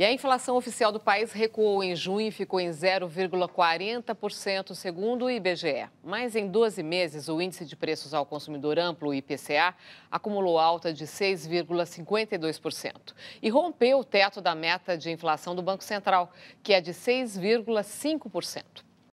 E a inflação oficial do país recuou em junho e ficou em 0,40%, segundo o IBGE. Mas em 12 meses, o índice de preços ao consumidor amplo, o IPCA, acumulou alta de 6,52% e rompeu o teto da meta de inflação do Banco Central, que é de 6,5%.